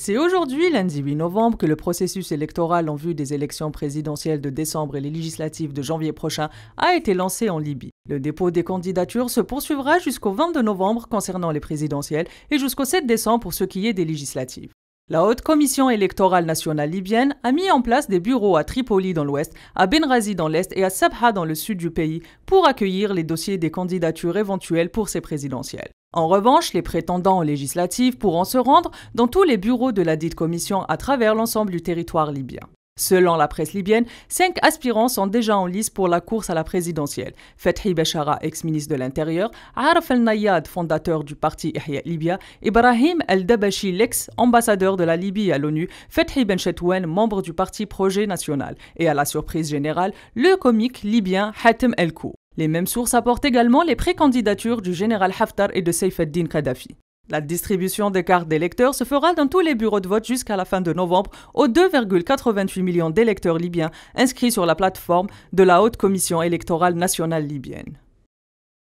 C'est aujourd'hui, lundi 8 novembre, que le processus électoral en vue des élections présidentielles de décembre et les législatives de janvier prochain a été lancé en Libye. Le dépôt des candidatures se poursuivra jusqu'au 22 novembre concernant les présidentielles et jusqu'au 7 décembre pour ce qui est des législatives. La Haute Commission électorale nationale libyenne a mis en place des bureaux à Tripoli dans l'ouest, à Benrazi dans l'est et à Sabha dans le sud du pays pour accueillir les dossiers des candidatures éventuelles pour ces présidentielles. En revanche, les prétendants aux législatives pourront se rendre dans tous les bureaux de la dite commission à travers l'ensemble du territoire libyen. Selon la presse libyenne, cinq aspirants sont déjà en lice pour la course à la présidentielle. Fethi Bechara, ex-ministre de l'Intérieur, Araf El-Nayad, fondateur du parti Ihya Libya, Ibrahim El-Dabashi, l'ex-ambassadeur de la Libye à l'ONU, Fethi Benchetouen, membre du parti Projet National, et à la surprise générale, le comique libyen Hatem El-Kou. Les mêmes sources apportent également les pré-candidatures du général Haftar et de Saif din Kadhafi. La distribution des cartes d'électeurs se fera dans tous les bureaux de vote jusqu'à la fin de novembre aux 2,88 millions d'électeurs libyens inscrits sur la plateforme de la Haute Commission électorale nationale libyenne.